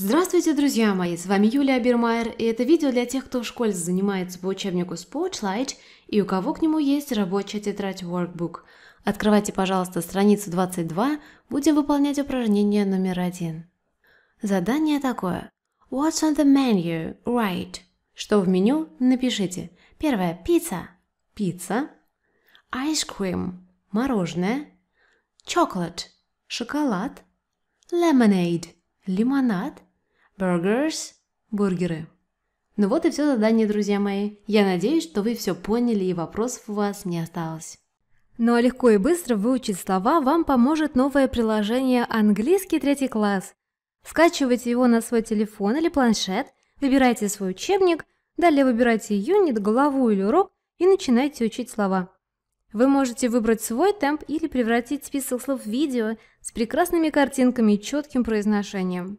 Здравствуйте, друзья мои! С вами Юлия Бермайер, и это видео для тех, кто в школе занимается по учебнику Spotlight и у кого к нему есть рабочая тетрадь Workbook. Открывайте, пожалуйста, страницу 22, будем выполнять упражнение номер один. Задание такое. What's on the menu? Write. Что в меню? Напишите. Первое – пицца. Пицца. Ice cream – мороженое. Chocolate – шоколад. Lemonade – лимонад. Burgers – бургеры. Ну вот и все задание, друзья мои. Я надеюсь, что вы все поняли и вопросов у вас не осталось. Ну а легко и быстро выучить слова вам поможет новое приложение «Английский третий класс». Скачивайте его на свой телефон или планшет, выбирайте свой учебник, далее выбирайте юнит, главу или урок и начинайте учить слова. Вы можете выбрать свой темп или превратить список слов в видео с прекрасными картинками и четким произношением.